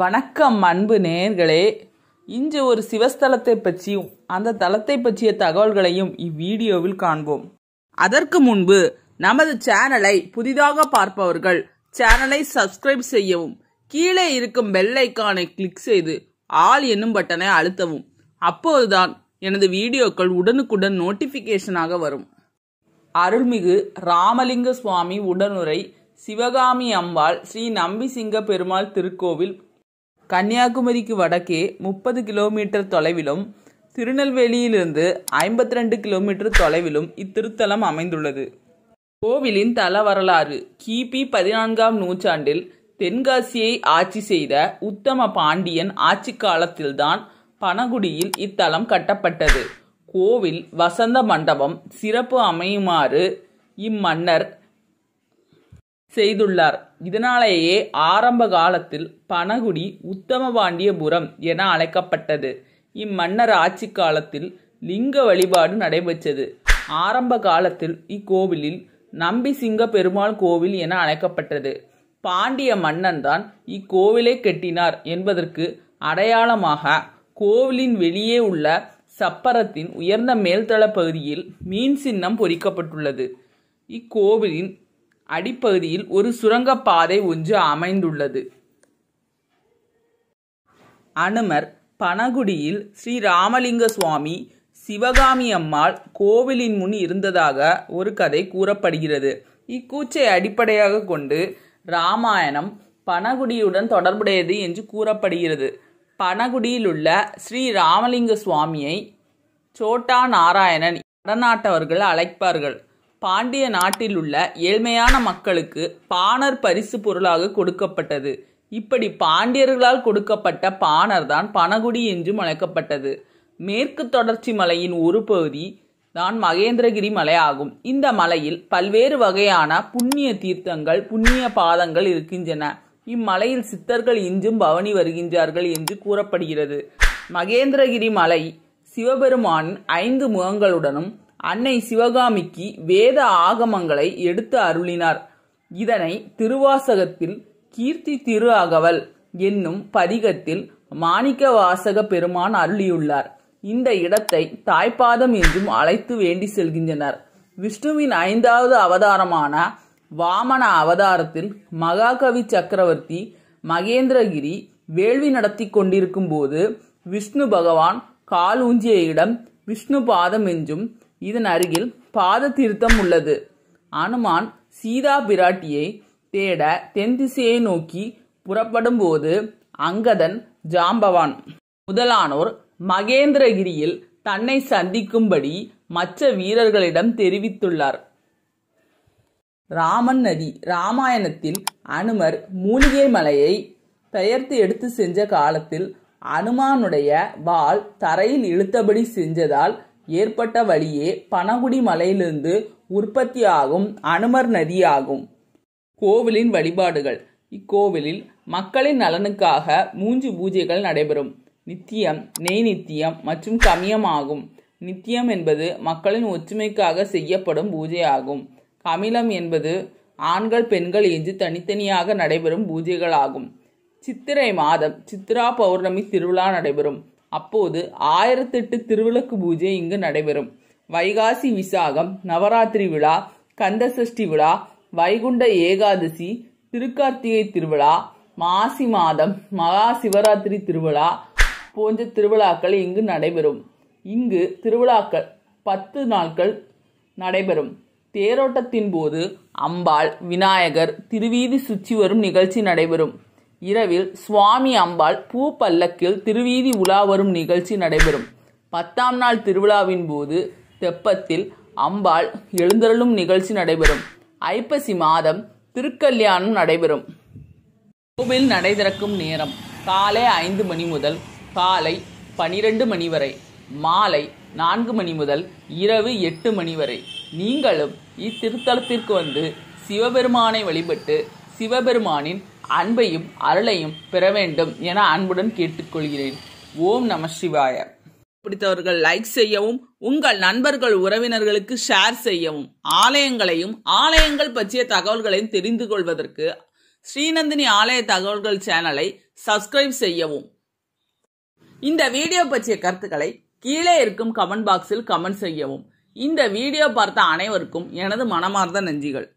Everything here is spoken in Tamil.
வணக்கம் அன்பு நேர்களே இன்று ஒரு சிவஸ்தலத்தை பற்றியும் அந்த தலத்தை பற்றிய தகவல்களையும் இவ்வீடியோவில் காண்போம் அதற்கு முன்பு நமது சேனலை புதிதாக பார்ப்பவர்கள் சேனலை சப்ஸ்கிரைப் செய்யவும் கீழே இருக்கும் பெல் ஐக்கானை கிளிக் செய்து ஆல் என்னும் பட்டனை அழுத்தவும் அப்போதுதான் எனது வீடியோக்கள் உடனுக்குடன் நோட்டிபிகேஷனாக வரும் அருள்மிகு ராமலிங்க சுவாமி உடனுரை சிவகாமி அம்பாள் ஸ்ரீ நம்பிசிங்க பெருமாள் திருக்கோவில் கன்னியாகுமரிக்கு வடக்கே முப்பது கிலோமீட்டர் தொலைவிலும் திருநெல்வேலியிலிருந்து ஐம்பத்தி ரெண்டு கிலோமீட்டர் தொலைவிலும் இத்திருத்தலம் அமைந்துள்ளது கோவிலின் தல வரலாறு கிபி பதினான்காம் நூற்றாண்டில் தென்காசியை ஆட்சி செய்த உத்தம பாண்டியன் ஆட்சி காலத்தில்தான் பனகுடியில் இத்தலம் கட்டப்பட்டது கோவில் வசந்த மண்டபம் சிறப்பு அமையுமாறு இம்மன்னர் செய்துள்ளார் இதனாலேயே ஆரம்ப காலத்தில் பனகுடி உத்தமபாண்டியபுரம் என அழைக்கப்பட்டது இம்மன்னர் ஆட்சி காலத்தில் லிங்க வழிபாடு நடைபெற்றது ஆரம்ப காலத்தில் இக்கோவிலில் நம்பி சிங்க பெருமாள் கோவில் என அழைக்கப்பட்டது பாண்டிய மன்னன் தான் இக்கோவிலை கெட்டினார் என்பதற்கு அடையாளமாக கோவிலின் வெளியே உள்ள சப்பரத்தின் உயர்ந்த மேல்தள பகுதியில் மீன் சின்னம் பொறிக்கப்பட்டுள்ளது இக்கோவிலின் அடிப்பகுதியில் ஒரு சுரங்கப்பாதை ஒன்று அமைந்துள்ளது அனுமர் பனகுடியில் ஸ்ரீ ராமலிங்க சுவாமி சிவகாமி அம்மாள் கோவிலின் முன் இருந்ததாக ஒரு கதை கூறப்படுகிறது இக்கூச்சை அடிப்படையாக கொண்டு ராமாயணம் பனகுடியுடன் தொடர்புடையது என்று கூறப்படுகிறது பனகுடியில் உள்ள ஸ்ரீ ராமலிங்க சுவாமியை சோட்டா நாராயணன் நடநாட்டவர்கள் அழைப்பார்கள் பாண்டிய நாட்டில் உள்ள ஏழ்மையான மக்களுக்கு பாணர் பரிசு பொருளாக கொடுக்கப்பட்டது இப்படி பாண்டியர்களால் கொடுக்கப்பட்ட பாணர் தான் பனகுடி என்றும் அழைக்கப்பட்டது மேற்கு தொடர்ச்சி மலையின் ஒரு பகுதி தான் மகேந்திரகிரி மலை ஆகும் இந்த மலையில் பல்வேறு வகையான புண்ணிய தீர்த்தங்கள் புண்ணிய பாதங்கள் இருக்கின்றன இம்மலையில் சித்தர்கள் இன்றும் பவனி வருகின்றார்கள் என்று கூறப்படுகிறது மகேந்திரகிரி மலை சிவபெருமானின் ஐந்து முகங்களுடனும் அன்னை சிவகாமிக்கு வேத ஆகமங்களை எடுத்து அருளினார் இதனை திருவாசகத்தில் கீர்த்தி திரு அகவல் என்னும் பதிகத்தில் மாணிக்க வாசக பெருமான் அருளியுள்ளார் இந்த இடத்தை தாய்ப்பாதம் என்றும் அழைத்து வேண்டி செல்கின்றனர் விஷ்ணுவின் ஐந்தாவது அவதாரமான வாமன அவதாரத்தில் மகாகவி சக்கரவர்த்தி மகேந்திரகிரி வேள்வி நடத்தி கொண்டிருக்கும் போது விஷ்ணு பகவான் காலூஞ்சிய இடம் விஷ்ணு பாதம் என்றும் இதன் அருகில் பாத தீர்த்தம் உள்ளது அனுமான் சீதா பிராட்டியை தேட தென் திசையை நோக்கி புறப்படும் போது அங்கதன் ஜாம்பவான் முதலானோர் மகேந்திரகிரியில் தன்னை சந்திக்கும்படி மற்ற வீரர்களிடம் தெரிவித்துள்ளார் ராமன் நதி ராமாயணத்தில் அனுமர் மூலிகை மலையை பெயர்த்து எடுத்து சென்ற காலத்தில் அனுமானுடைய வாள் தரையில் இழுத்தபடி செஞ்சதால் ஏற்பட்ட வழியே பனகுடி மலையிலிருந்து உற்பத்தியாகும் அனுமர் நதியாகும் கோவிலின் வழிபாடுகள் இக்கோவிலில் மக்களின் நலனுக்காக மூன்று பூஜைகள் நடைபெறும் நித்தியம் நெய் நித்தியம் மற்றும் கமியம் ஆகும் நித்தியம் என்பது மக்களின் ஒற்றுமைக்காக செய்யப்படும் பூஜை ஆகும் கமிலம் என்பது ஆண்கள் பெண்கள் என்று தனித்தனியாக நடைபெறும் பூஜைகளாகும் சித்திரை மாதம் சித்ரா பௌர்ணமி திருவிழா நடைபெறும் அப்போது ஆயிரத்தெட்டு திருவிளக்கு பூஜை இங்கு நடைபெறும் வைகாசி விசாகம் நவராத்திரி விழா கந்தசஷ்டி விழா வைகுண்ட ஏகாதசி திருக்கார்த்திகை திருவிழா மாசி மாதம் மகா சிவராத்திரி திருவிழா போன்ற திருவிழாக்கள் இங்கு நடைபெறும் இங்கு திருவிழாக்கள் பத்து நாட்கள் நடைபெறும் தேரோட்டத்தின் போது அம்பாள் விநாயகர் திருவீதி சுற்றி வரும் நிகழ்ச்சி நடைபெறும் இரவில் சுவாமி அம்பாள் பூ பல்லக்கில் திருவீதி உலா வரும் நிகழ்ச்சி நடைபெறும் பத்தாம் நாள் திருவிழாவின் போது தெப்பத்தில் அம்பாள் எழுந்தருளும் நிகழ்ச்சி நடைபெறும் ஐப்பசி மாதம் திருக்கல்யாணம் நடைபெறும் கோவில் நடை திறக்கும் நேரம் காலை ஐந்து மணி முதல் காலை பனிரெண்டு மணி வரை மாலை நான்கு மணி முதல் இரவு எட்டு மணி வரை நீங்களும் இத்திருத்தலத்திற்கு வந்து சிவபெருமானை வழிபட்டு சிவபெருமானின் அன்பையும் அருளையும் பெற வேண்டும் என அன்புடன் கேட்டுக்கொள்கிறேன் ஓம் நம சிவாய பிடித்தவர்கள் லைக் செய்யவும் உங்கள் நண்பர்கள் உறவினர்களுக்கு ஷேர் செய்யவும் ஆலயங்களையும் ஆலயங்கள் பற்றிய தகவல்களையும் தெரிந்து கொள்வதற்கு ஸ்ரீநந்தினி ஆலய தகவல்கள் சேனலை சப்ஸ்கிரைப் செய்யவும் இந்த வீடியோ பற்றிய கருத்துக்களை கீழே இருக்கும் கமெண்ட் பாக்ஸில் கமெண்ட் செய்யவும் இந்த வீடியோ பார்த்த அனைவருக்கும் எனது மனமார்ந்த நன்றிகள்